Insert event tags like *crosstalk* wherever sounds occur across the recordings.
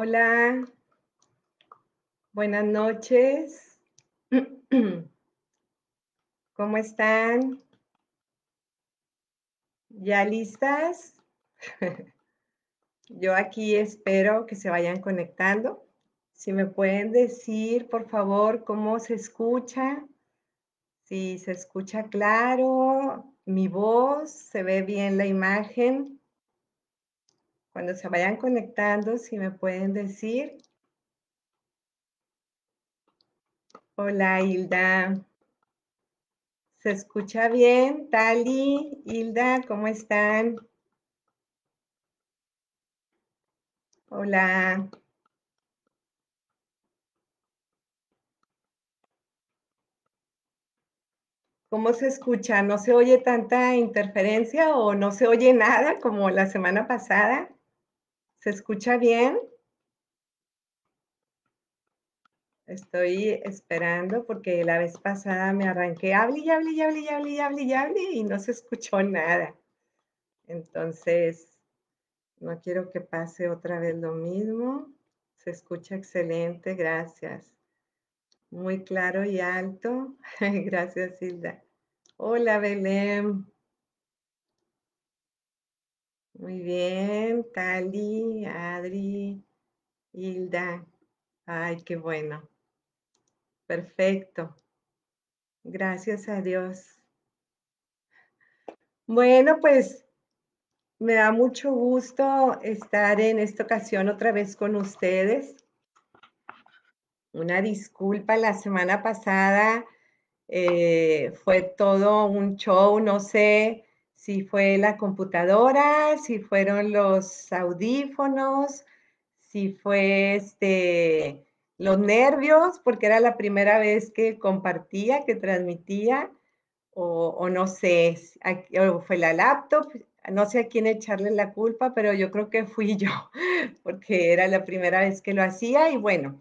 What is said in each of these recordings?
Hola, buenas noches. *clears throat* ¿Cómo están? ¿Ya listas? *laughs* Yo aquí espero que se vayan conectando. Si me pueden decir, por favor, cómo se escucha, si se escucha claro mi voz, se ve bien la imagen. Cuando se vayan conectando, si me pueden decir. Hola, Hilda. ¿Se escucha bien? Tali, Hilda, ¿cómo están? Hola. ¿Cómo se escucha? ¿No se oye tanta interferencia o no se oye nada como la semana pasada? ¿Se escucha bien? Estoy esperando porque la vez pasada me arranqué, hablé y hablé y hablé y hablé y hablé y hablé y no se escuchó nada. Entonces, no quiero que pase otra vez lo mismo. Se escucha excelente, gracias. Muy claro y alto. *laughs* gracias, Hilda. Hola, Belén. Muy bien, Tali, Adri, Hilda. Ay, qué bueno. Perfecto. Gracias a Dios. Bueno, pues me da mucho gusto estar en esta ocasión otra vez con ustedes. Una disculpa, la semana pasada eh, fue todo un show, no sé si fue la computadora, si fueron los audífonos, si fue este, los nervios, porque era la primera vez que compartía, que transmitía, o, o no sé, fue la laptop, no sé a quién echarle la culpa, pero yo creo que fui *laughs* yo, porque era la primera vez que lo hacía y bueno,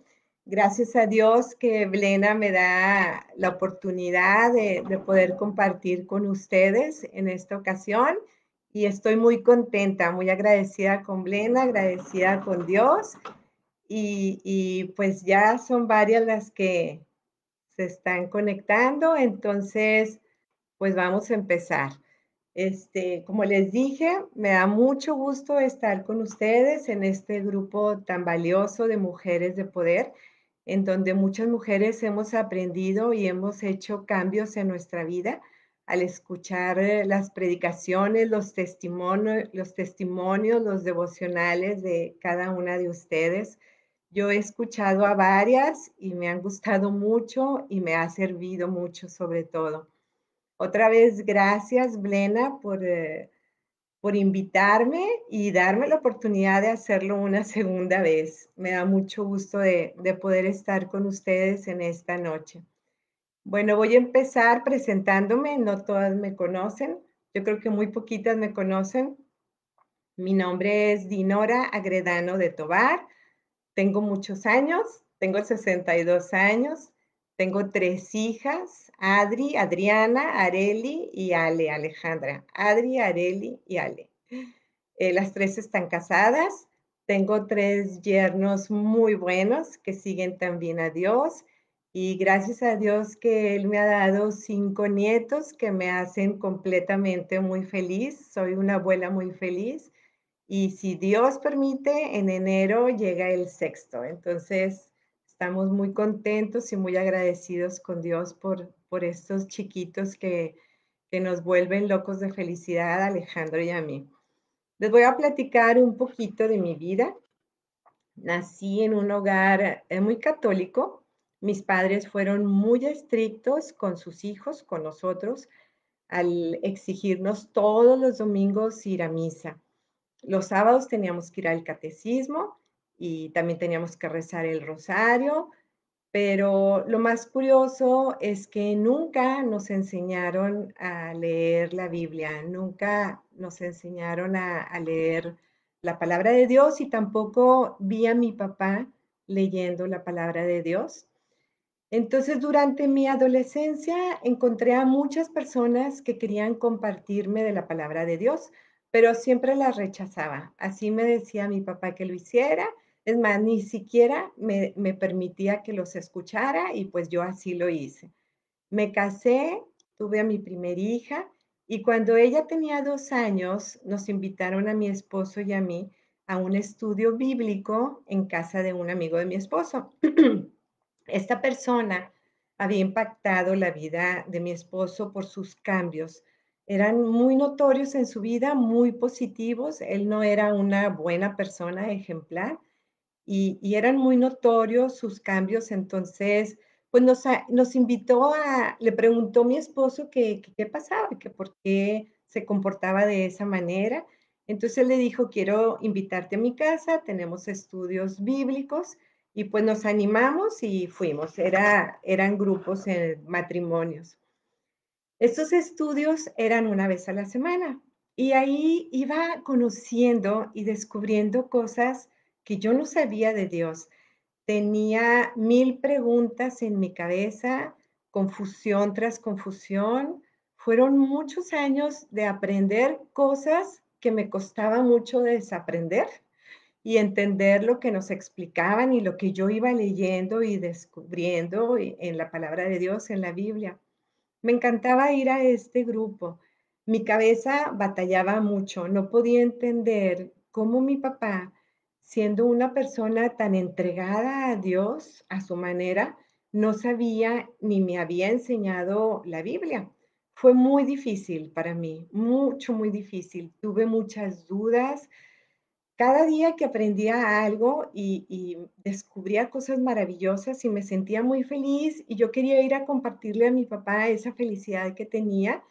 gracias a Dios que Blena me da la oportunidad de, poder compartir con ustedes en esta ocasión y estoy muy contenta, muy agradecida con Blena, agradecida con Dios y, y pues ya son varias las que se están conectando, entonces pues vamos a empezar. Este, como les dije, me da mucho gusto estar con ustedes en este grupo tan valioso de mujeres de poder en donde muchas mujeres hemos aprendido y hemos hecho cambios en nuestra vida al escuchar eh, las predicaciones, los testimonios, los, testimonios, los devocionales de cada una de ustedes. Yo he escuchado a varias y me han gustado mucho y me ha servido mucho sobre todo. Otra vez, gracias, Blena, por eh, por invitarme y darme la oportunidad de hacerlo una *laughs* segunda vez. Me da mucho gusto de, poder estar con ustedes en esta noche. Bueno, voy a empezar presentándome. No todas me conocen. Yo creo que muy poquitas me conocen. Mi nombre es Dinora Agredano de Tobar. Tengo muchos años. Tengo 62 años. Tengo tres hijas, Adri, Adriana, Areli y Ale, Alejandra. Adri, Areli y Ale. Eh, las tres están casadas. Tengo tres yernos muy buenos que siguen también a Dios. Y gracias a Dios que Él me ha dado cinco nietos que me hacen completamente muy feliz. Soy una abuela muy feliz. Y si Dios permite, en enero llega el sexto. Entonces, estamos muy contentos y muy agradecidos con Dios por, por estos chiquitos que, nos vuelven locos de felicidad Alejandro y a mí. Les voy a platicar un poquito de mi vida. Nací en un hogar eh, muy católico. Mis padres fueron muy estrictos con sus hijos, con nosotros, al exigirnos todos los domingos ir a misa. Los sábados teníamos que ir al catecismo y también teníamos que rezar el rosario, pero lo más curioso es que nunca nos enseñaron a leer la Biblia, nunca nos enseñaron a, leer la palabra de Dios y tampoco vi a mi papá leyendo la palabra de Dios. Entonces, durante mi adolescencia encontré a muchas personas que querían compartirme de la palabra de Dios, pero siempre la rechazaba. Así me decía mi papá que lo hiciera es más, ni siquiera me, me permitía que los escuchara y pues yo así lo hice. Me casé, tuve a mi primer hija y cuando ella tenía dos años nos invitaron a mi esposo y a mí a un estudio bíblico en casa de un amigo de mi esposo. *clears throat* Esta persona había impactado la vida de mi esposo por sus cambios. Eran muy notorios en su vida, muy positivos. Él no era una buena persona ejemplar, y, eran muy notorios sus cambios, entonces pues nos, nos invitó a, le preguntó mi esposo qué pasaba, qué por qué se comportaba de esa manera. Entonces él le dijo, quiero invitarte a mi casa, tenemos estudios bíblicos y pues nos animamos y fuimos. Era, eran grupos en matrimonios. Estos estudios eran una vez a la semana y ahí iba conociendo y descubriendo cosas que yo no sabía de Dios. Tenía mil preguntas en mi cabeza, confusión tras confusión. Fueron muchos años de aprender cosas que me costaba mucho desaprender y entender lo que nos explicaban y lo que yo iba leyendo y descubriendo en la palabra de Dios, en la Biblia. Me encantaba ir a este grupo. Mi cabeza batallaba mucho, no podía entender cómo mi papá siendo una persona tan entregada a Dios a su manera, no sabía ni me había enseñado la Biblia. Fue muy difícil para mí, mucho, muy difícil. Tuve muchas dudas. Cada día que aprendía algo y, descubría cosas maravillosas y me sentía muy feliz y yo quería ir a compartirle a mi papá esa felicidad que tenía,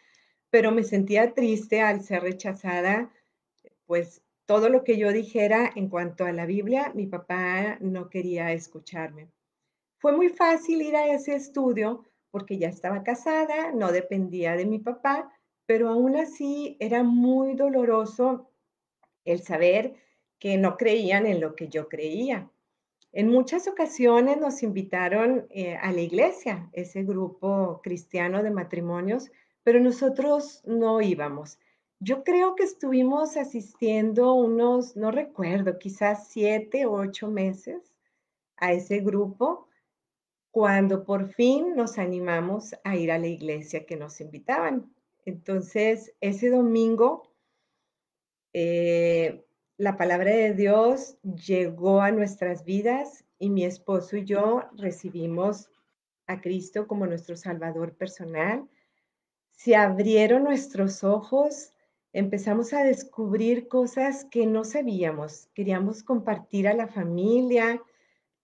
pero me sentía triste al ser rechazada pues todo lo que yo dijera en cuanto a la Biblia, mi papá no quería escucharme. Fue muy fácil ir a ese estudio porque ya estaba casada, no dependía de mi papá, pero aún así era muy doloroso el saber que no creían en lo que yo creía. En muchas ocasiones nos invitaron eh, a la iglesia, ese grupo cristiano de matrimonios, pero nosotros no íbamos. Yo creo que estuvimos asistiendo unos, no recuerdo, quizás siete o ocho meses a ese grupo cuando por fin nos animamos a ir a la iglesia que nos invitaban. Entonces, ese domingo, eh, la palabra de Dios llegó a nuestras vidas y mi esposo y yo recibimos a Cristo como nuestro Salvador personal. Se abrieron nuestros ojos empezamos a descubrir cosas que no sabíamos. Queríamos compartir a la familia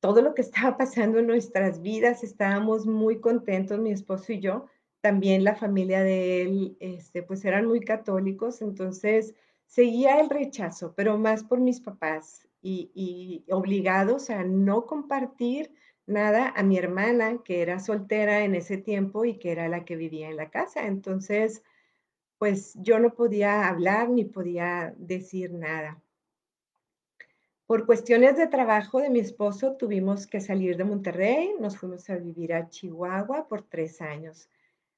todo lo que *laughs* estaba pasando en nuestras vidas. Estábamos muy contentos, mi esposo y yo. También la familia de él, este, pues eran muy católicos, entonces seguía el rechazo, pero más por mis papás y obligados a no compartir nada a mi hermana, que era soltera en ese tiempo y que era la que vivía en la casa. Entonces, pues yo no podía hablar ni podía decir nada. Por cuestiones de trabajo de mi esposo tuvimos que salir de Monterrey, nos fuimos a vivir a Chihuahua por tres años.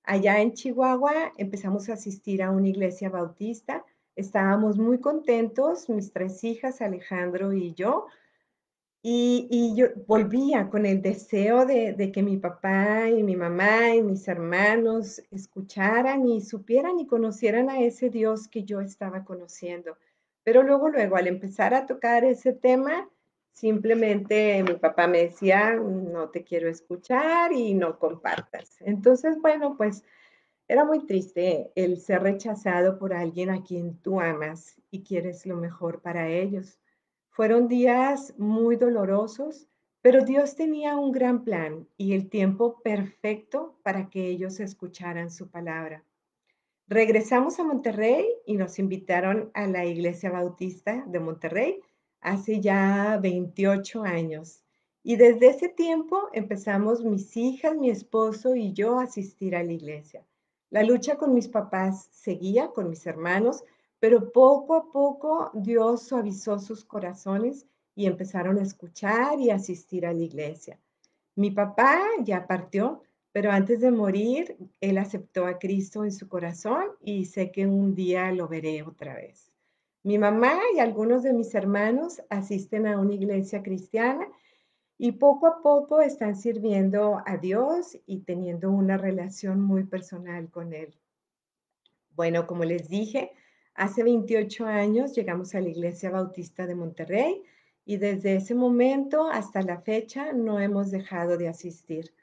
Allá en Chihuahua empezamos a asistir a una iglesia bautista. Estábamos muy contentos, mis tres hijas, Alejandro y yo, y, yo volvía con el deseo de, de, que mi papá y mi mamá y mis hermanos escucharan y supieran y conocieran a ese Dios que yo estaba conociendo. Pero luego, luego, al empezar a tocar ese tema, simplemente mi papá me decía, no te quiero escuchar y no compartas. Entonces, bueno, pues era muy triste el ser rechazado por alguien a quien tú amas y quieres lo mejor para ellos. Fueron días muy dolorosos, pero Dios tenía un gran plan y el tiempo perfecto para que ellos escucharan su palabra. Regresamos a Monterrey y nos invitaron a la Iglesia Bautista de Monterrey hace ya 28 años. Y desde ese tiempo empezamos mis hijas, mi esposo y yo a asistir a la iglesia. La lucha con mis papás seguía, con mis hermanos, pero poco a poco Dios suavizó sus corazones y empezaron a escuchar y asistir a la iglesia. Mi papá ya partió, pero antes de morir, él aceptó a Cristo en su corazón y sé que un día lo veré otra vez. Mi mamá y algunos de mis hermanos asisten a una iglesia cristiana y poco a poco están sirviendo a Dios y teniendo una relación muy personal con Él. Bueno, como les dije, Hace 28 años llegamos a la Iglesia Bautista de Monterrey y desde ese momento hasta la fecha no hemos dejado de asistir.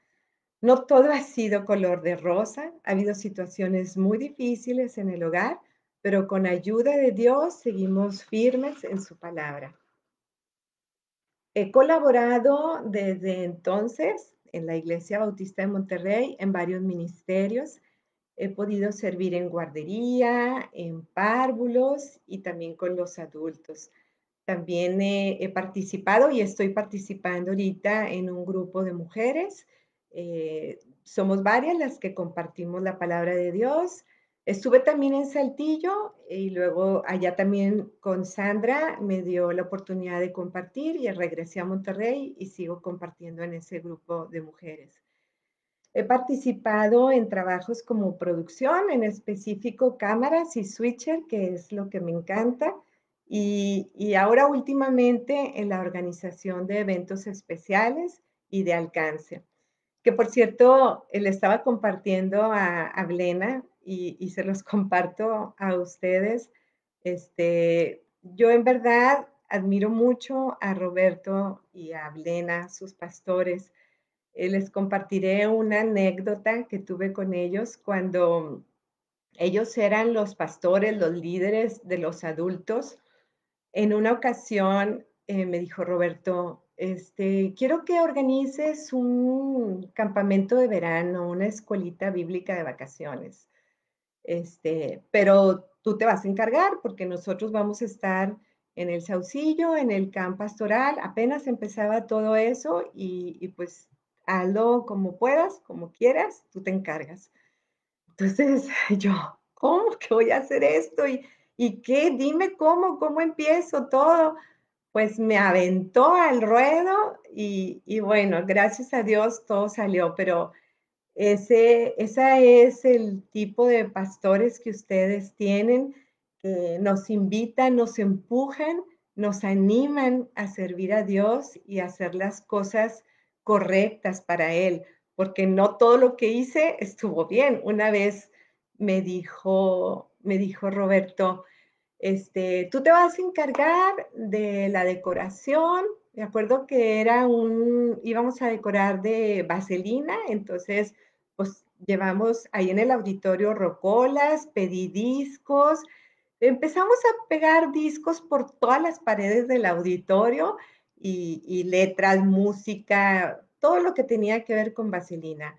No todo ha sido color de rosa, ha habido situaciones muy difíciles en el hogar, pero con ayuda de Dios seguimos firmes en su palabra. He colaborado desde entonces en la Iglesia Bautista de Monterrey en varios ministerios He podido servir en guardería, en párvulos y también con los adultos. También he participado y estoy participando ahorita en un grupo de mujeres. Eh, somos varias las que compartimos la palabra de Dios. Estuve también en Saltillo y luego allá también con Sandra me dio la oportunidad de compartir y regresé a Monterrey y sigo compartiendo en ese grupo de mujeres. He participado en trabajos como producción, en específico cámaras y switcher, que es lo que me encanta, y, ahora últimamente en la organización de eventos especiales y de alcance. Que por cierto, le estaba compartiendo a, Blena y, se los *laughs* comparto a ustedes. Este, yo en verdad admiro mucho a Roberto y a Blena, sus pastores eh, les compartiré una anécdota que tuve con ellos cuando ellos eran los pastores, los líderes de los adultos. En una ocasión eh, me dijo Roberto, este, quiero que organices un campamento de verano, una escuelita bíblica de vacaciones. Este, pero tú te vas a encargar porque nosotros vamos a estar en el Saucillo, en el camp pastoral. Apenas empezaba todo eso y pues hazlo como puedas, como quieras, tú te encargas. Entonces *laughs* yo, ¿cómo que voy a hacer esto? ¿Y, qué? Dime cómo, cómo empiezo todo. Pues me aventó al ruedo y, bueno, gracias a Dios todo salió, pero ese, es el tipo de pastores que ustedes tienen, que nos invitan, nos empujan, nos animan a servir a Dios y hacer las cosas correctas para él, porque no todo lo que hice estuvo bien. Una vez me dijo, me dijo Roberto, este, tú te vas a encargar de la decoración. de acuerdo que era un, íbamos a decorar de vaselina, entonces pues llevamos ahí en el auditorio rocolas, pedí discos, empezamos a pegar discos por todas las paredes del auditorio y, letras, música, todo lo que tenía que ver con Vaselina.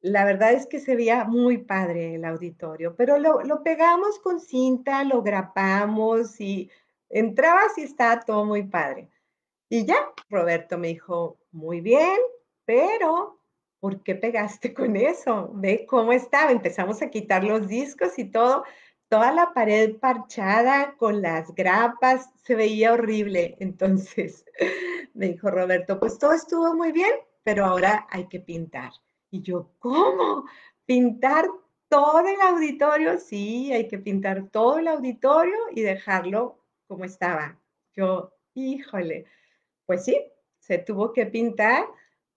La verdad es que se veía muy padre el auditorio, pero lo, lo pegamos con cinta, lo grapamos y entrabas y estaba todo muy padre. Y ya, Roberto me dijo, muy bien, pero ¿por qué pegaste con eso? Ve cómo estaba. Empezamos a quitar los discos y todo, toda la pared parchada con las grapas, se veía horrible. Entonces *laughs* me dijo Roberto, pues todo estuvo muy bien, pero ahora hay que pintar. Y yo, ¿cómo? ¿Pintar todo el auditorio? Sí, hay que pintar todo el auditorio y dejarlo como estaba. Yo, híjole, pues sí, se tuvo que pintar,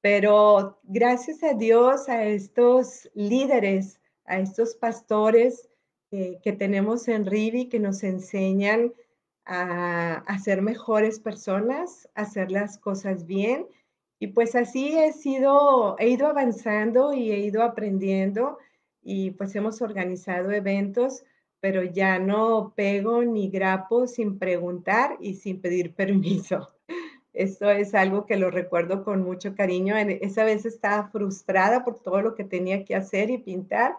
pero gracias a Dios, a estos líderes, a estos pastores, que tenemos en Rivi que nos enseñan a, a, ser mejores personas, a hacer las cosas bien. Y pues así he sido, he ido avanzando y he ido aprendiendo y pues hemos organizado eventos, pero ya no pego ni grapo sin preguntar y sin pedir *laughs* permiso. Esto es algo que lo recuerdo con mucho cariño. Esa vez estaba frustrada por todo lo que tenía que hacer y pintar,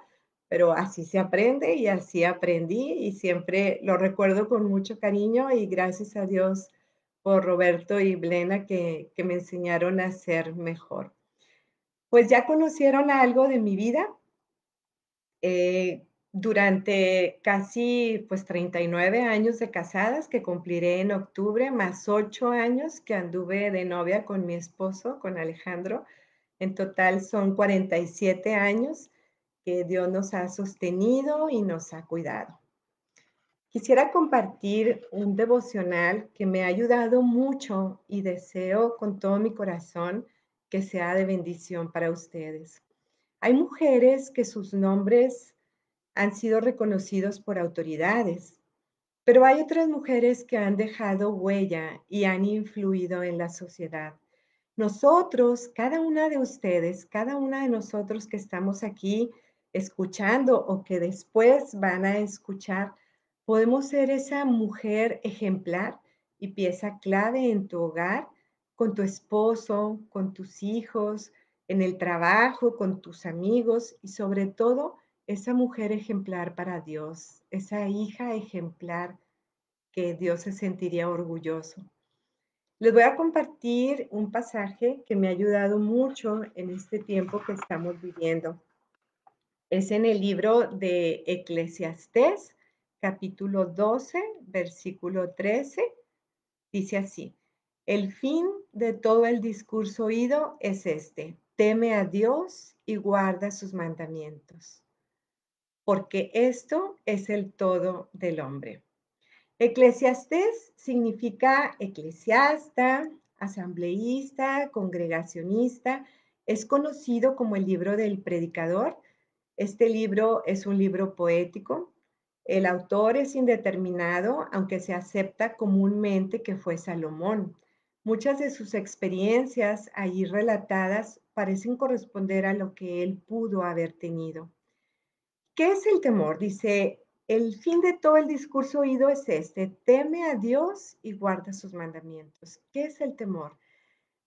pero así se aprende y así aprendí y siempre lo recuerdo con mucho cariño y gracias a Dios por Roberto y Blena que, me enseñaron a ser mejor. Pues ya conocieron algo de mi vida. Eh, durante casi pues 39 años de casadas que cumpliré en octubre, más 8 años que anduve de novia con mi esposo, con Alejandro. En total son 47 años que Dios nos ha sostenido y nos ha cuidado. Quisiera compartir un devocional que me ha ayudado mucho y deseo con todo mi corazón que sea de bendición para ustedes. Hay mujeres que sus nombres han sido reconocidos por autoridades, pero hay otras mujeres que han dejado huella y han influido en la sociedad. Nosotros, cada una de ustedes, cada una de nosotros que estamos aquí, escuchando o que después van a escuchar, podemos ser esa mujer ejemplar y pieza clave en tu hogar, con tu esposo, con tus hijos, en el trabajo, con tus amigos y sobre todo esa mujer ejemplar para Dios, esa hija ejemplar que Dios se sentiría orgulloso. Les voy a compartir un pasaje que me ha ayudado mucho en este tiempo que estamos viviendo. Es en el libro de Eclesiastés, capítulo 12, versículo 13. Dice así, el fin de todo el discurso oído es este, teme a Dios y guarda sus mandamientos, porque esto es el todo del hombre. Eclesiastés significa eclesiasta, asambleísta, congregacionista. Es conocido como el libro del predicador este libro es un libro poético. El autor es indeterminado, aunque se acepta comúnmente que fue Salomón. Muchas de sus experiencias allí relatadas parecen corresponder a lo que él pudo haber tenido. ¿Qué es el temor? Dice, el fin de todo el discurso oído es este, teme a Dios y guarda sus mandamientos. ¿Qué es el temor?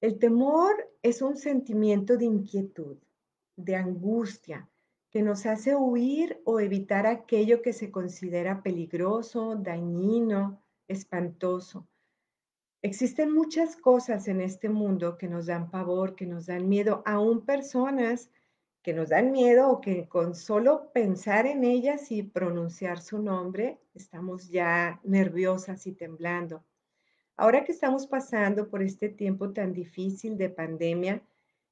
El temor es un sentimiento de inquietud, de angustia, que nos hace huir o evitar aquello que se considera peligroso, dañino, espantoso. Existen muchas cosas en este mundo que nos dan pavor, que nos dan miedo, aún personas que nos dan miedo o que con solo pensar en ellas y pronunciar su nombre estamos ya nerviosas y temblando. Ahora que estamos pasando por este tiempo tan difícil de pandemia,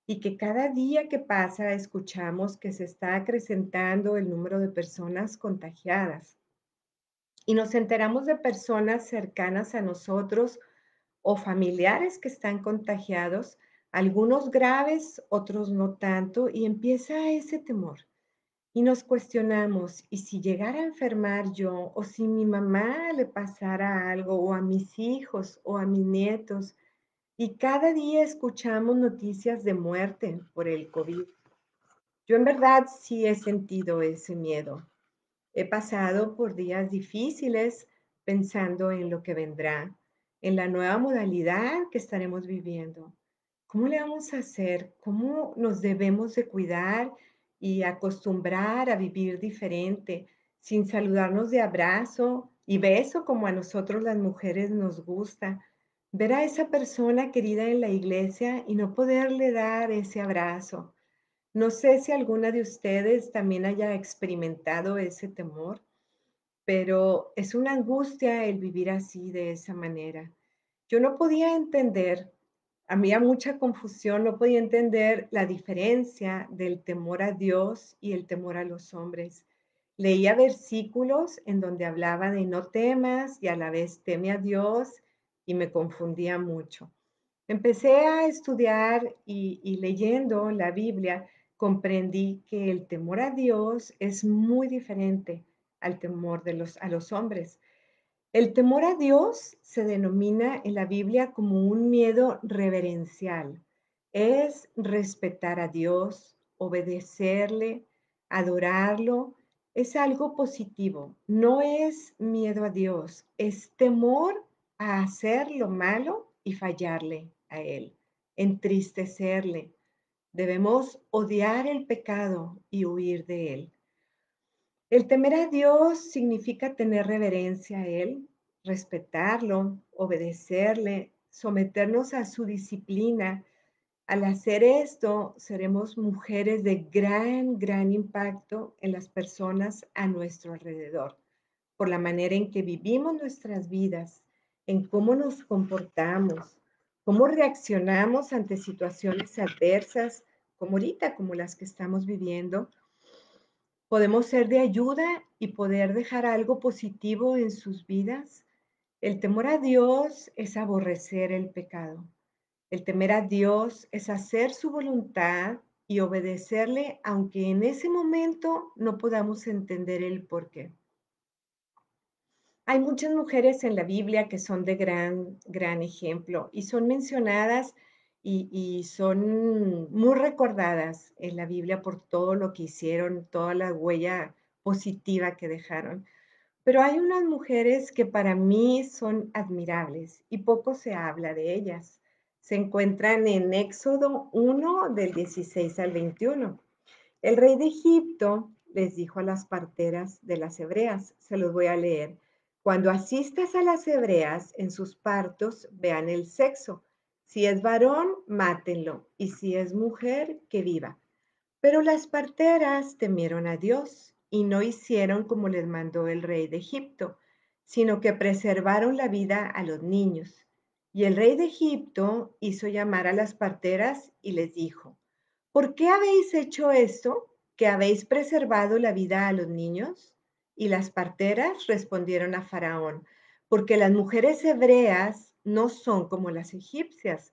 y que cada día que pasa escuchamos que se está acrecentando el número de personas contagiadas. Y nos enteramos de personas cercanas a nosotros o familiares que están contagiados, algunos graves, otros no tanto, y empieza ese temor. Y nos cuestionamos, ¿y si llegara a enfermar yo, o si mi mamá le pasara algo, o a mis hijos, o a mis nietos? Y cada día escuchamos noticias de muerte por el COVID. Yo en verdad sí he sentido ese miedo. He pasado por días difíciles pensando en lo que vendrá, en la nueva modalidad que estaremos viviendo. ¿Cómo le vamos a hacer? ¿Cómo nos debemos de cuidar y acostumbrar a vivir diferente, sin saludarnos de abrazo y beso como a nosotros las mujeres nos gusta? ver a esa persona querida en la iglesia y no poderle dar ese abrazo. No sé si alguna de ustedes también haya experimentado ese temor, pero es una angustia el vivir así de esa manera. Yo no podía entender, a mí había mucha confusión, no podía entender la diferencia del temor a Dios y el temor a los hombres. Leía versículos en donde hablaba de no temas y a la vez teme a Dios y me confundía mucho. Empecé a estudiar y, leyendo la Biblia, comprendí que el temor a Dios es muy diferente al temor de los, a los hombres. El temor a Dios se denomina en la Biblia como un miedo reverencial. Es respetar a Dios, obedecerle, adorarlo. Es algo positivo. No es miedo a Dios, es temor a hacer lo malo y fallarle a Él, entristecerle. Debemos odiar el pecado y huir de Él. El temer a Dios significa tener reverencia a Él, respetarlo, obedecerle, someternos a su disciplina. Al hacer esto, seremos mujeres de gran, gran impacto en las personas a nuestro alrededor, por la manera en que vivimos nuestras vidas en cómo nos comportamos, cómo reaccionamos ante situaciones adversas, como ahorita, como las que estamos viviendo. Podemos ser de ayuda y poder dejar algo positivo en sus vidas. El temor a Dios es aborrecer el pecado. El temer a Dios es hacer su voluntad y obedecerle, aunque en ese momento no podamos entender el porqué. Hay muchas mujeres en la Biblia que son de gran, gran ejemplo y son mencionadas y, y, son muy recordadas en la Biblia por todo lo que hicieron, toda la huella positiva que dejaron. Pero hay unas mujeres que para mí son admirables y poco se habla de ellas. Se encuentran en Éxodo 1 del 16 al 21. El rey de Egipto les dijo a las parteras de las hebreas, se los voy a leer cuando asistas a las hebreas en sus partos, vean el sexo. Si es varón, mátenlo, y si es mujer, que viva. Pero las parteras temieron a Dios y no hicieron como les mandó el rey de Egipto, sino que preservaron la vida a los niños. Y el rey de Egipto hizo llamar a las parteras y les dijo, ¿por qué habéis hecho esto, que habéis preservado la vida a los niños? y las parteras respondieron a Faraón, porque las mujeres hebreas no son como las egipcias,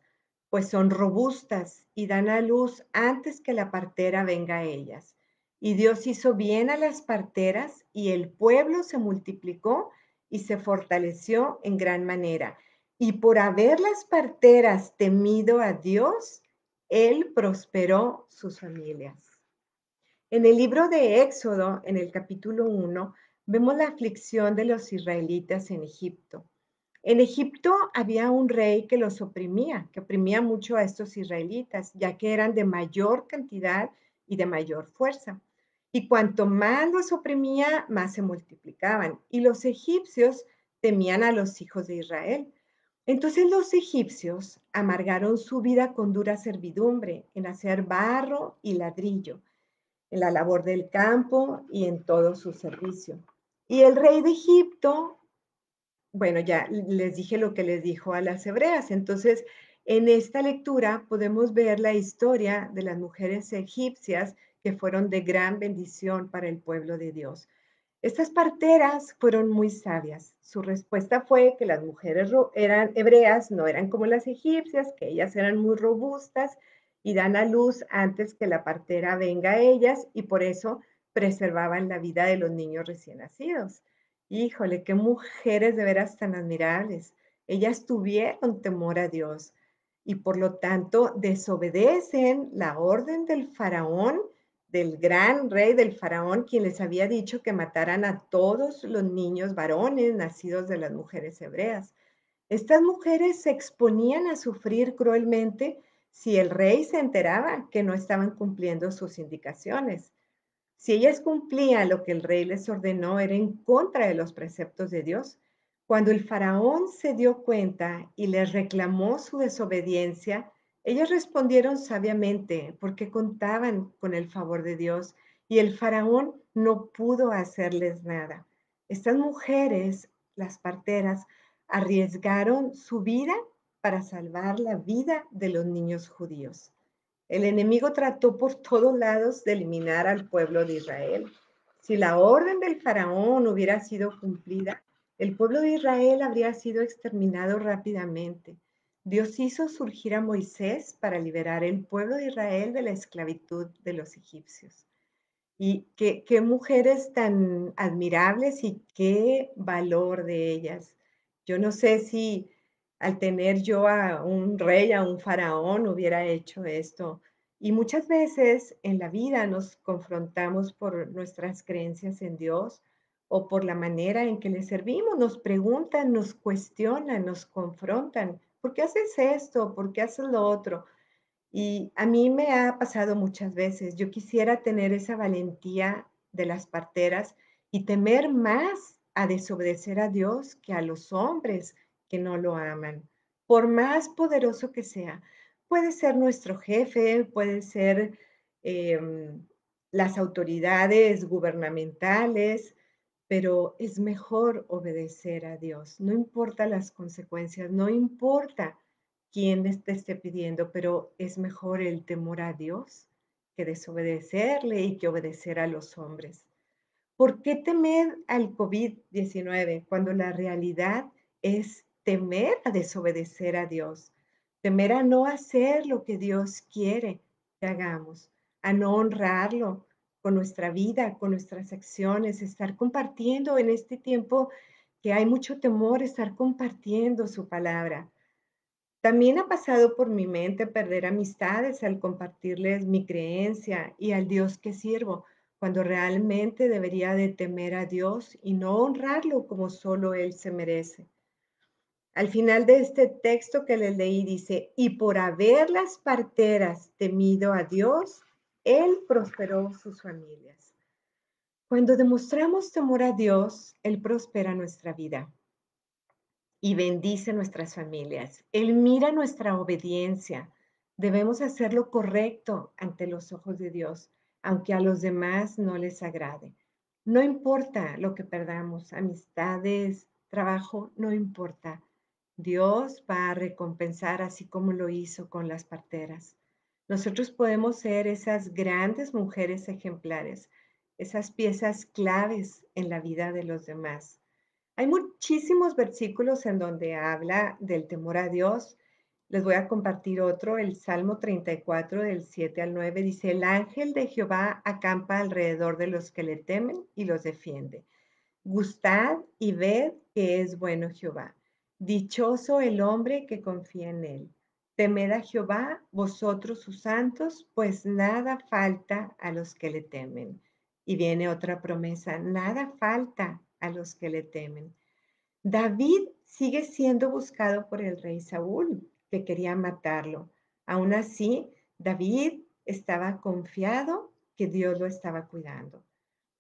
pues son robustas y dan a luz antes que la partera venga a ellas. Y Dios hizo bien a las parteras y el pueblo se multiplicó y se fortaleció en gran manera. Y por haber las parteras temido a Dios, Él prosperó sus familias. En el libro de Éxodo, en el capítulo 1, vemos la aflicción de los israelitas en Egipto. En Egipto había un rey que los oprimía, que oprimía mucho a estos israelitas, ya que eran de mayor cantidad y de mayor fuerza. Y cuanto más los oprimía, más se multiplicaban. Y los egipcios temían a los hijos de Israel. Entonces los egipcios amargaron su vida con dura servidumbre en hacer barro y ladrillo la labor del campo y en todo su servicio. Y el rey de Egipto, bueno, ya les dije lo que les dijo a las hebreas, entonces en esta lectura podemos ver la historia de las mujeres egipcias que fueron de gran bendición para el pueblo de Dios. Estas parteras fueron muy sabias. Su respuesta fue que las mujeres eran hebreas, no eran como las egipcias, que ellas eran muy robustas y dan a luz antes que la partera venga a ellas y por eso preservaban la vida de los niños recién nacidos. Híjole, qué mujeres de veras tan admirables. Ellas tuvieron temor a Dios y por lo tanto desobedecen la orden del faraón, del gran rey del faraón, quien les había dicho que mataran a todos los niños varones nacidos de las mujeres hebreas. Estas mujeres se exponían a sufrir cruelmente si el rey se enteraba que no estaban cumpliendo sus indicaciones. Si ellas cumplían lo que el rey les ordenó, era en contra de los preceptos de Dios. Cuando el faraón se dio cuenta y les reclamó su desobediencia, ellas respondieron sabiamente porque contaban con el favor de Dios y el faraón no pudo hacerles nada. Estas mujeres, las parteras, arriesgaron su vida para salvar la vida de los niños judíos. El enemigo trató por todos lados de eliminar al pueblo de Israel. Si la orden del faraón hubiera sido cumplida, el pueblo de Israel habría sido exterminado rápidamente. Dios hizo surgir a Moisés para liberar el pueblo de Israel de la esclavitud de los egipcios. Y qué, qué mujeres tan admirables y qué valor de ellas. Yo no sé si al tener yo a un rey, a un faraón, hubiera hecho esto. Y muchas veces en la vida nos confrontamos por nuestras creencias en Dios o por la manera en que le servimos. Nos preguntan, nos cuestionan, nos confrontan. ¿Por qué haces esto? ¿Por qué haces lo otro? Y a mí me ha pasado muchas veces. Yo quisiera tener esa valentía de las parteras y temer más a desobedecer a Dios que a los hombres que no lo aman, por más poderoso que sea. Puede ser nuestro jefe, puede ser em, las autoridades gubernamentales, pero es mejor obedecer a Dios. No importa las consecuencias, no importa quién te esté pidiendo, pero es mejor el temor a Dios que desobedecerle y que obedecer a los hombres. ¿Por qué temer al COVID-19 cuando la realidad es temer a desobedecer a Dios, temer a no hacer lo que Dios quiere que hagamos, a no honrarlo con nuestra vida, con nuestras acciones, estar compartiendo en este tiempo que hay mucho temor, estar compartiendo su palabra. También ha pasado por mi mente perder amistades al compartirles mi creencia y al Dios que sirvo, cuando realmente debería de temer a Dios y no honrarlo como solo Él se merece. Al final de este texto que les leí dice, y por haber las parteras temido a Dios, Él prosperó sus familias. Cuando demostramos temor a Dios, Él prospera nuestra vida y bendice nuestras familias. Él mira nuestra obediencia. Debemos hacer lo correcto ante los ojos de Dios, aunque a los demás no les agrade. No importa lo que perdamos, amistades, trabajo, no importa. Dios va a recompensar así como lo hizo con las parteras. Nosotros podemos ser esas grandes mujeres ejemplares, esas piezas claves en la vida de los demás. Hay muchísimos versículos en donde habla del temor a Dios. Les voy a compartir otro, el Salmo 34 del 7 al 9 dice, el ángel de Jehová acampa alrededor de los que le temen y los defiende. Gustad y ved que es bueno Jehová. Dichoso el hombre que confía en él. Temed a Jehová, vosotros sus santos, pues nada falta a los que le temen. Y viene otra promesa, nada falta a los que le temen. David sigue siendo buscado por el rey Saúl, que quería matarlo. Aún así, David estaba confiado que Dios lo estaba cuidando.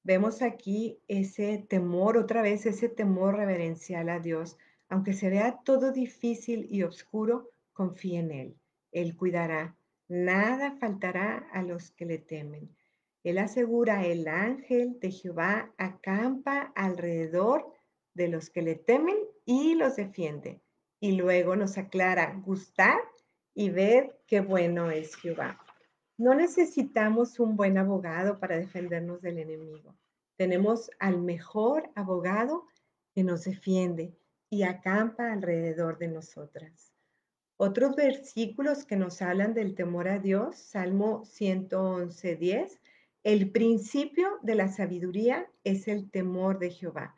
Vemos aquí ese temor, otra vez ese temor reverencial a Dios aunque se vea todo difícil y oscuro, confíe en Él. Él cuidará. Nada faltará a los que le temen. Él asegura, el ángel de Jehová acampa alrededor de los que le temen y los defiende. Y luego nos aclara, gustar y ver qué bueno es Jehová. No necesitamos un buen abogado para defendernos del enemigo. Tenemos al mejor abogado que nos defiende y acampa alrededor de nosotras. Otros versículos que nos hablan del temor a Dios, Salmo 111, 10, el principio de la sabiduría es el temor de Jehová.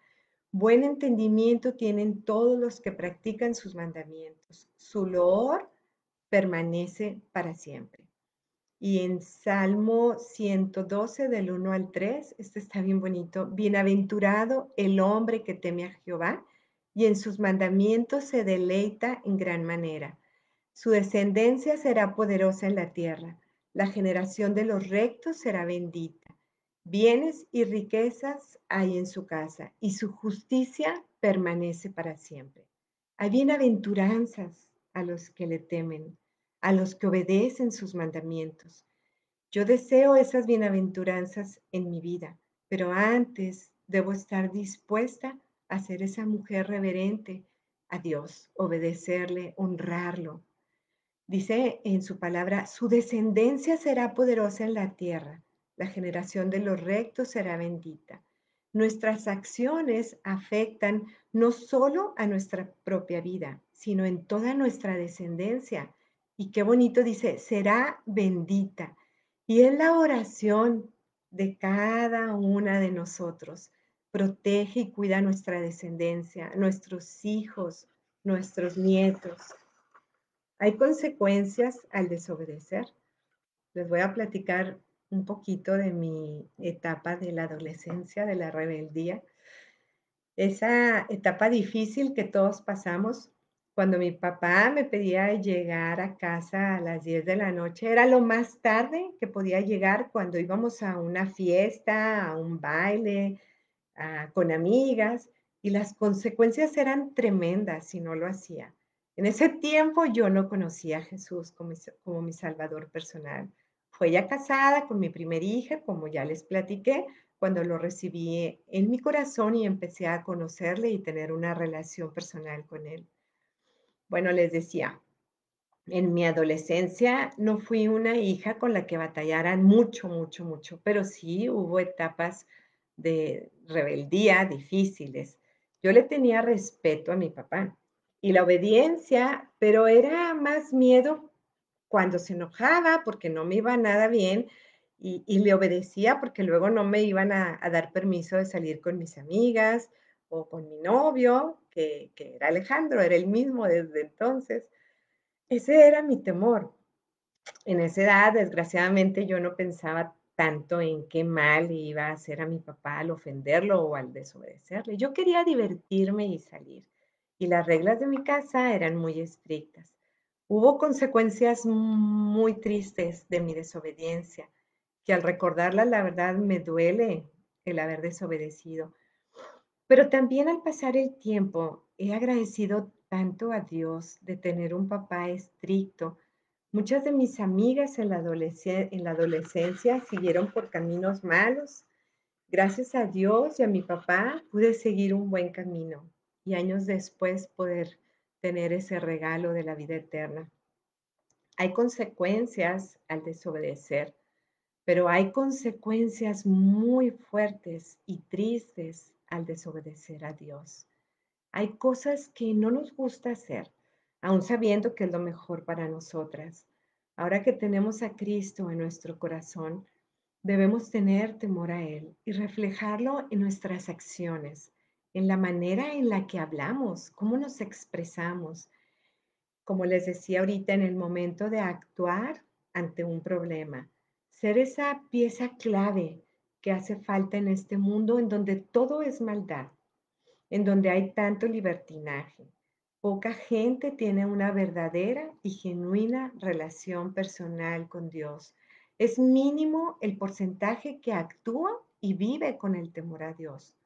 Buen entendimiento tienen todos los que practican sus mandamientos. Su loor permanece para siempre. Y en Salmo 112, del 1 al 3, este está bien bonito. Bienaventurado el hombre que teme a Jehová y en sus mandamientos se deleita en gran manera. Su descendencia será poderosa en la tierra. La generación de los rectos será bendita. Bienes y riquezas hay en su casa y su justicia permanece para siempre. Hay bienaventuranzas a los que le temen, a los que obedecen sus mandamientos. Yo deseo esas bienaventuranzas en mi vida, pero antes debo estar dispuesta Hacer esa mujer reverente a Dios, obedecerle, honrarlo. Dice en su palabra, su descendencia será poderosa en la tierra, la generación de los rectos será bendita. Nuestras acciones afectan no solo a nuestra propia vida, sino en toda nuestra descendencia. Y qué bonito dice, será bendita. Y es la oración de cada una de nosotros, protege y cuida nuestra descendencia, nuestros hijos, nuestros nietos. Hay consecuencias al desobedecer. Les voy a platicar un poquito de mi etapa de la adolescencia, de la rebeldía. Esa etapa difícil que todos pasamos cuando mi papá me pedía llegar a casa a las 10 de la noche, era lo más tarde que podía llegar cuando íbamos a una fiesta, a un baile, Ah, con amigas y las consecuencias eran tremendas si no lo hacía. En ese tiempo yo no conocía a Jesús como, mi Salvador personal. Fue ya casada con mi primer hija, como ya les platiqué, cuando lo recibí en mi corazón y empecé a conocerle y tener una relación personal con él. Bueno, les decía, en mi adolescencia no fui una hija con la que batallaran mucho, mucho, mucho, pero sí hubo etapas de rebeldía difíciles. Yo le tenía respeto a mi papá y la obediencia, pero era más miedo cuando se enojaba porque no me iba nada bien y, le obedecía porque luego no me iban a, dar permiso de salir con mis amigas o con mi novio, que, que era Alejandro, era el mismo desde entonces. Ese era mi temor. En esa edad, desgraciadamente, yo no pensaba tanto en qué mal iba a hacer a mi papá al ofenderlo o al desobedecerle. Yo quería divertirme y salir. Y las reglas de mi casa eran muy estrictas. Hubo consecuencias muy tristes de mi desobediencia, que al recordarlas, la verdad, me duele el haber desobedecido. Pero también al pasar el tiempo, he agradecido tanto a Dios de tener un papá estricto Muchas de mis amigas en la, adolescencia siguieron por caminos malos. Gracias a Dios y a mi papá pude seguir un buen camino y años después poder tener ese regalo de la vida eterna. Hay consecuencias al desobedecer, pero hay consecuencias muy fuertes y tristes al desobedecer a Dios. Hay cosas que no nos gusta hacer, aún sabiendo que es lo mejor para nosotras. Ahora que tenemos a Cristo en nuestro corazón, debemos tener temor a Él y reflejarlo en nuestras acciones, en la manera en la que hablamos, cómo nos expresamos. Como les decía ahorita, en el momento de actuar ante un problema, ser esa pieza clave que hace falta en este mundo en donde todo es maldad, en donde hay tanto libertinaje, Poca gente tiene una verdadera y genuina relación personal con Dios. Es mínimo el porcentaje que actúa y vive con el temor a Dios.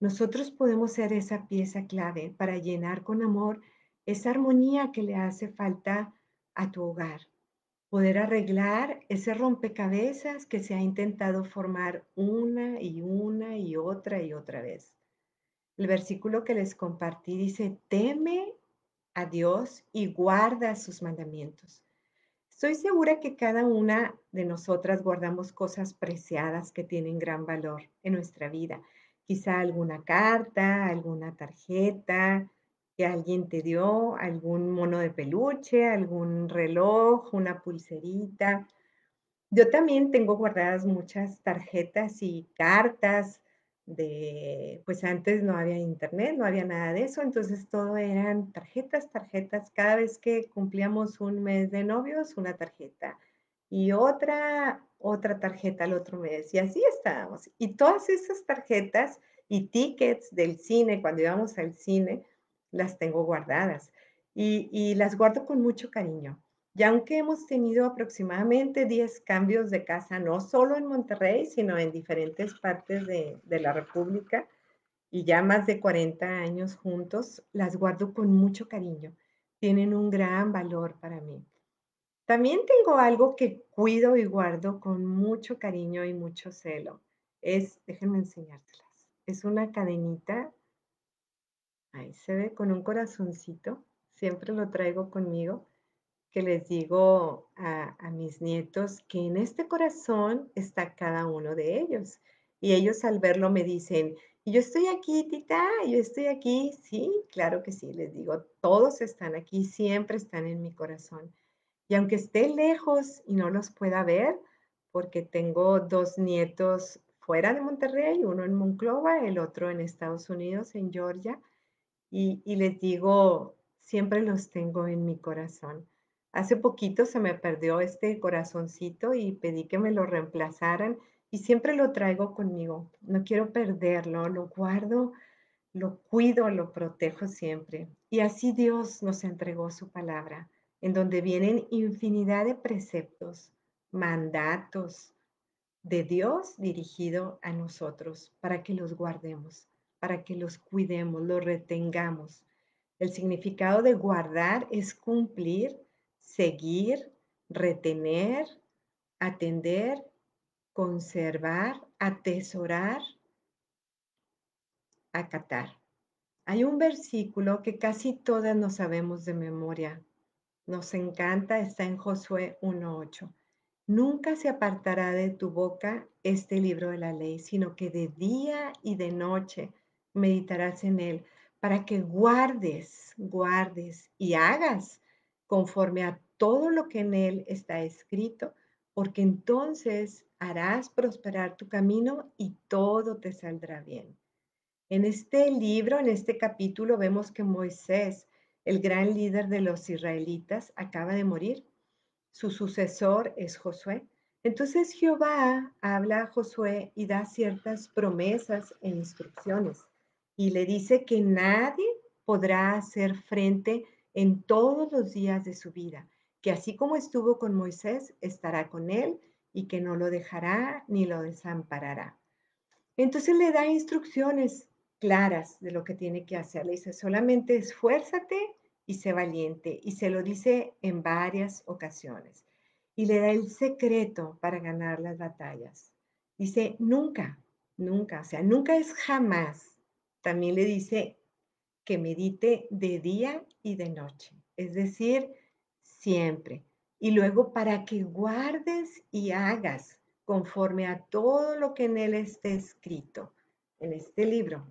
Nosotros podemos ser esa pieza clave para llenar con amor esa armonía que le hace falta a tu hogar. Poder arreglar ese rompecabezas que se ha intentado formar una y una y otra y otra vez. El versículo que les compartí dice, teme a Dios y guarda sus mandamientos. Estoy segura que cada una de nosotras guardamos cosas preciadas que tienen gran valor en nuestra vida. Quizá alguna carta, alguna tarjeta que alguien te dio, algún mono de peluche, algún reloj, una pulserita. Yo también tengo guardadas muchas tarjetas y cartas de, pues antes no había internet, no había nada de eso, entonces todo eran tarjetas, tarjetas. Cada vez que cumplíamos un mes de novios, una tarjeta y otra, otra tarjeta al otro mes. Y así estábamos. Y todas esas tarjetas y tickets del cine, cuando íbamos al cine, las tengo guardadas y, y las guardo con mucho cariño. Y aunque hemos tenido aproximadamente 10 cambios de casa, no solo en Monterrey, sino en diferentes partes de, la República, y ya más de 40 años juntos, las guardo con mucho cariño. Tienen un gran valor para mí. También tengo algo que cuido y guardo con mucho cariño y mucho celo. Es, déjenme enseñárselas, es una cadenita, ahí se ve, con un corazoncito. Siempre lo traigo conmigo les digo a, mis nietos que en este corazón está cada uno de ellos. Y ellos al verlo me dicen, yo estoy aquí, tita, yo estoy aquí. Sí, claro que sí, les digo, todos están aquí, siempre están en mi corazón. Y aunque esté lejos y no los pueda ver, porque tengo dos nietos fuera de Monterrey, uno en Monclova, el otro en Estados Unidos, en Georgia, y les digo, siempre los tengo en mi corazón. Hace poquito se me perdió este corazoncito y pedí que me lo reemplazaran y siempre lo traigo conmigo. No quiero perderlo, lo guardo, lo cuido, lo protejo siempre. Y así Dios nos entregó su palabra, en donde vienen infinidad de preceptos, mandatos de Dios dirigido a nosotros para que los guardemos, para que los cuidemos, los retengamos. El significado de guardar es cumplir seguir, retener, atender, conservar, atesorar, acatar. Hay un versículo que casi todas nos sabemos de memoria. Nos encanta, está en Josué 1.8. Nunca se apartará de tu boca este libro de la ley, sino que de día y de noche meditarás en él para que guardes, guardes y hagas conforme a todo lo que en él está escrito, porque entonces harás prosperar tu camino y todo te saldrá bien. En este libro, en este capítulo, vemos que Moisés, el gran líder de los israelitas, acaba de morir. Su sucesor es Josué. Entonces Jehová habla a Josué y da ciertas promesas e instrucciones y le dice que nadie podrá hacer frente a en todos los días de su vida, que así como estuvo con Moisés, estará con él y que no lo dejará ni lo desamparará. Entonces le da instrucciones claras de lo que tiene que hacer. Le dice, solamente esfuérzate y sé valiente. Y se lo dice en varias ocasiones. Y le da el secreto para ganar las batallas. Dice, nunca, nunca, o sea, nunca es jamás. También le dice, que medite de día y de noche, es decir, siempre. Y luego para que guardes y hagas conforme a todo lo que en él esté escrito, en este libro,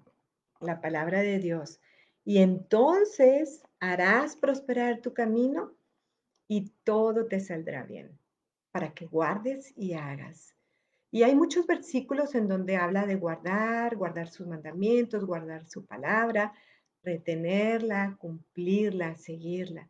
la palabra de Dios. Y entonces harás prosperar tu camino y todo te saldrá bien, para que guardes y hagas. Y hay muchos versículos en donde habla de guardar, guardar sus mandamientos, guardar su palabra, retenerla, cumplirla, seguirla.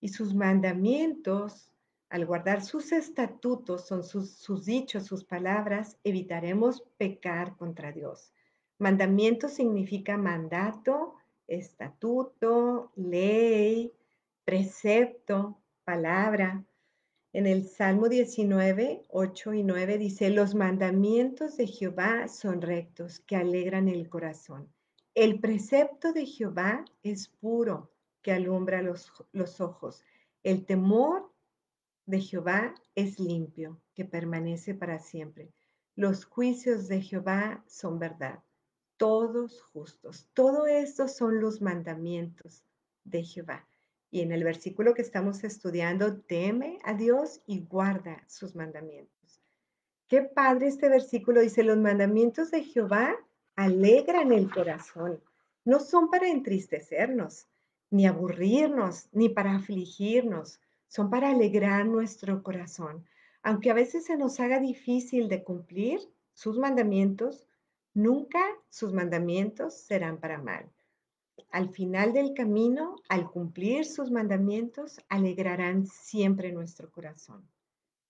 Y sus mandamientos, al guardar sus estatutos, son sus, dichos, sus palabras, evitaremos pecar contra Dios. Mandamiento significa mandato, estatuto, ley, precepto, palabra. En el Salmo 19, 8 y 9 dice, los mandamientos de Jehová son rectos, que alegran el corazón. El precepto de Jehová es puro, que alumbra los, ojos. El temor de Jehová es limpio, que permanece para siempre. Los juicios de Jehová son verdad, todos justos. Todo esto son los mandamientos de Jehová. Y en el versículo que estamos estudiando, teme a Dios y guarda sus mandamientos. Qué padre este versículo dice, los mandamientos de Jehová alegran el corazón, no son para entristecernos, ni aburrirnos, ni para afligirnos, son para alegrar nuestro corazón. Aunque a veces se nos haga difícil de cumplir sus mandamientos, nunca sus mandamientos serán para mal. Al final del camino, al cumplir sus mandamientos, alegrarán siempre nuestro corazón.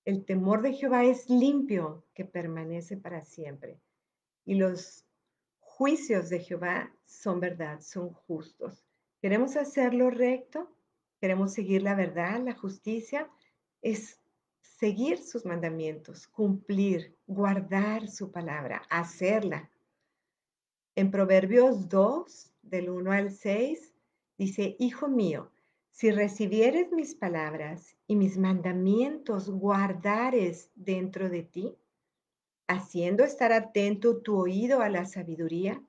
El temor de Jehová es limpio, que permanece para siempre. Y los juicios de Jehová son verdad, son justos. ¿Queremos hacer lo recto? ¿Queremos seguir la verdad, la justicia? Es seguir sus mandamientos, cumplir, guardar su palabra, hacerla. En Proverbios 2, del 1 al 6, dice, Hijo mío, si recibieres mis palabras y mis mandamientos guardares dentro de ti, haciendo estar atento tu oído a la sabiduría,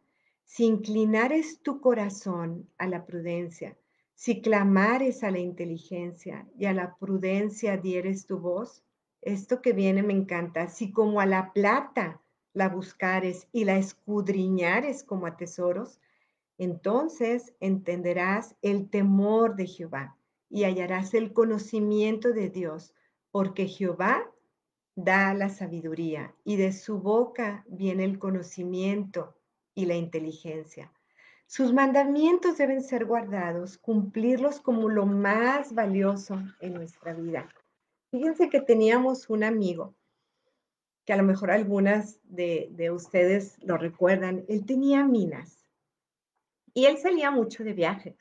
si inclinares tu corazón a la prudencia, si clamares a la inteligencia y a la prudencia dieres tu voz, esto que viene me encanta, si como a la plata la buscares y la escudriñares como a tesoros, entonces entenderás el temor de Jehová y hallarás el conocimiento de Dios, porque Jehová da la sabiduría y de su boca viene el conocimiento y la inteligencia. Sus mandamientos deben ser guardados, cumplirlos como lo más valioso en nuestra vida. Fíjense que teníamos un amigo, que a lo mejor algunas de, ustedes lo recuerdan, él tenía minas y él salía mucho de viaje.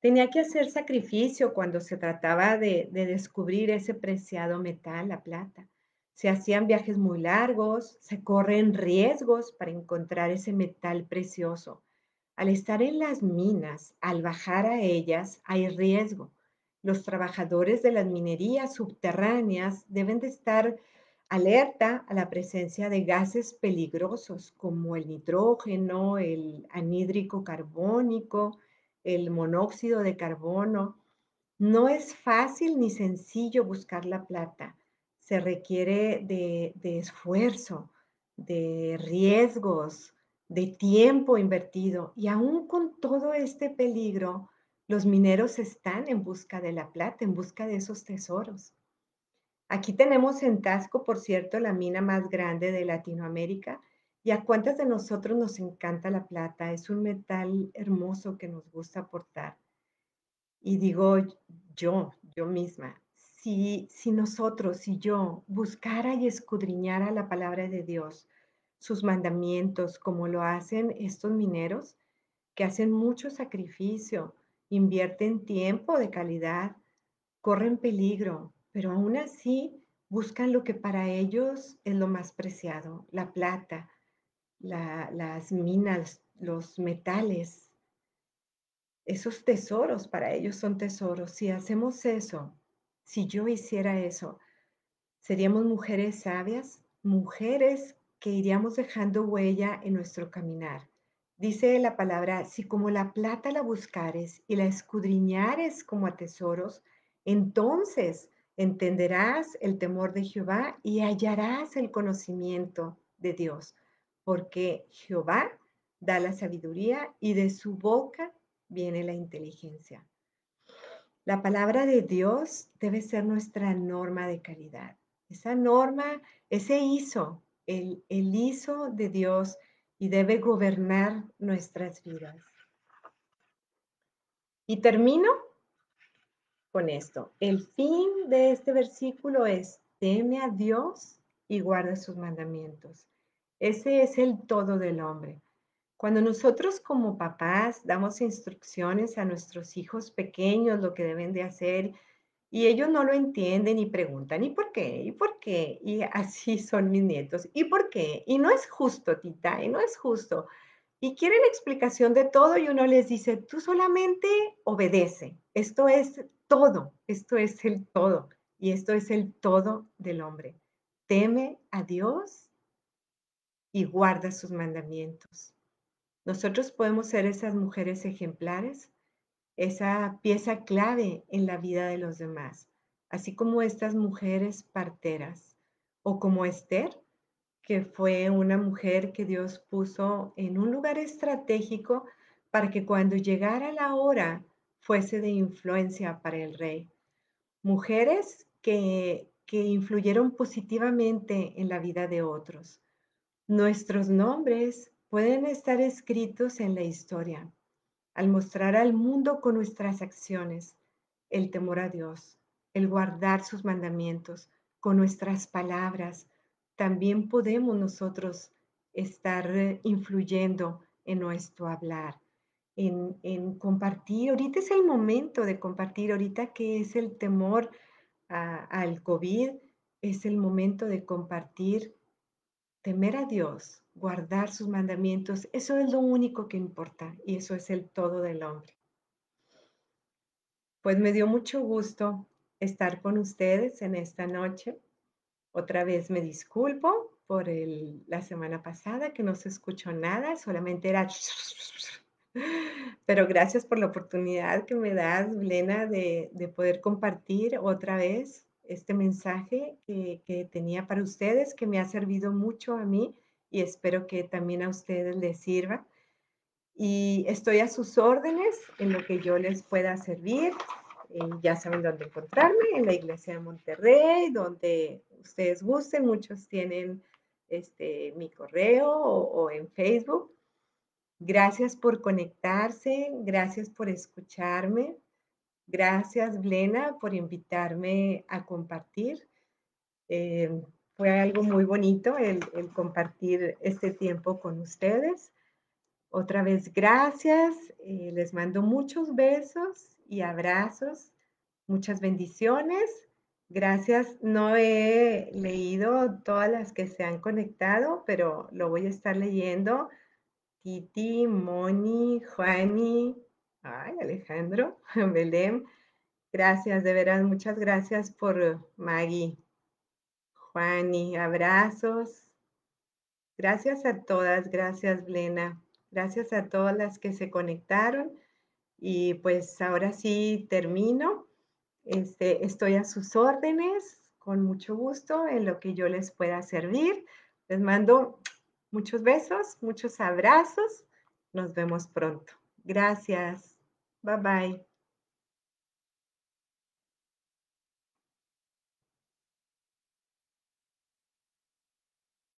Tenía que hacer sacrificio cuando se trataba de descubrir ese preciado metal, la plata. Se hacían viajes muy largos, se corren riesgos para encontrar ese metal precioso. Al estar en las minas, al bajar a ellas, hay riesgo. Los trabajadores de las minerías subterráneas deben de estar alerta a la presencia de gases peligrosos como el nitrógeno, el anhídrico carbónico, el monóxido de carbono. No es fácil ni sencillo buscar la plata se requiere de, esfuerzo, de riesgos, de tiempo invertido. Y aún con todo este peligro, los mineros están en busca de la plata, en busca de esos tesoros. Aquí tenemos en Tasco, por cierto, la mina más grande de Latinoamérica. ¿Y a cuántas de nosotros nos encanta la plata? Es un metal hermoso que nos gusta aportar. Y digo yo, yo misma, si, nosotros, si yo buscara y escudriñara la palabra de Dios, sus mandamientos, como lo hacen estos mineros, que hacen mucho sacrificio, invierten tiempo de calidad, corren peligro, pero aún así buscan lo que para ellos es lo más preciado, la plata, las minas, los metales. Esos tesoros para ellos son tesoros. Si hacemos eso, si yo hiciera eso, seríamos mujeres sabias, mujeres que iríamos dejando huella en nuestro caminar. Dice la palabra, si como la plata la buscares y la escudriñares como a tesoros, entonces entenderás el temor de Jehová y hallarás el conocimiento de Dios, porque Jehová da la sabiduría y de su boca viene la inteligencia. La palabra de Dios debe ser nuestra norma de caridad, Esa norma, ese hizo, el, el hizo de Dios y debe gobernar nuestras vidas. Y termino con esto. El fin de este versículo es, teme a Dios y guarda sus mandamientos. Ese es el todo del hombre. Cuando nosotros como papás damos instrucciones a nuestros hijos pequeños lo que deben de hacer y ellos no lo entienden y preguntan, ¿y por qué? ¿Y por qué? Y así *laughs* son mis nietos, ¿y por qué? Y no es justo, tita, y no es justo. Y quieren explicación de todo y uno les dice, tú solamente obedece. Esto es todo, esto es el todo. Y esto es el todo del hombre. Teme a Dios y guarda sus mandamientos. Nosotros podemos ser esas mujeres ejemplares, esa pieza clave en la vida de los demás, así como estas mujeres parteras o como Esther, que fue una mujer que Dios puso en un lugar estratégico para que cuando llegara la hora fuese de influencia para el rey. Mujeres que, que influyeron positivamente en la vida de otros. Nuestros nombres pueden estar escritos en la historia al mostrar al mundo con nuestras acciones el temor a Dios, el guardar sus mandamientos, con nuestras palabras, también podemos nosotros estar eh, influyendo en nuestro hablar, en, compartir. Ahorita es el momento de compartir, ahorita que es el temor ah, al COVID, es el momento de compartir Temer a Dios, guardar sus mandamientos, eso es lo único que importa y eso es el todo del hombre. Pues me dio mucho gusto estar con ustedes en esta noche. Otra vez me disculpo por la semana pasada que no se escuchó nada, solamente era... *laughs* Pero gracias por la oportunidad que me das, Blena, de poder compartir otra vez este mensaje que, tenía para ustedes, que me ha servido mucho a mí y espero que también a ustedes les sirva. Y estoy a sus órdenes en lo que yo les pueda servir. Eh, ya saben dónde encontrarme, en la iglesia de Monterrey, donde ustedes gusten. Muchos tienen este, mi correo o en Facebook. Gracias por conectarse, gracias por escucharme. Gracias, Blena, por invitarme a compartir. Eh, fue algo muy bonito el, compartir este tiempo con ustedes. Otra vez, gracias. Eh, les mando muchos besos y abrazos, muchas bendiciones. Gracias. No he leído todas las que se han conectado, pero lo voy a estar leyendo. Titi, Moni, Juani, Ay, Alejandro, *laughs* Belén, gracias, de veras, muchas gracias por eh, Maggie, Juani, abrazos. Gracias a todas, gracias, Blena, gracias a todas las que se conectaron. Y pues ahora sí termino. Este, estoy a sus órdenes, con mucho gusto, en lo que yo les pueda servir. Les mando muchos besos, muchos abrazos. Nos vemos pronto. Gracias. Bye bye.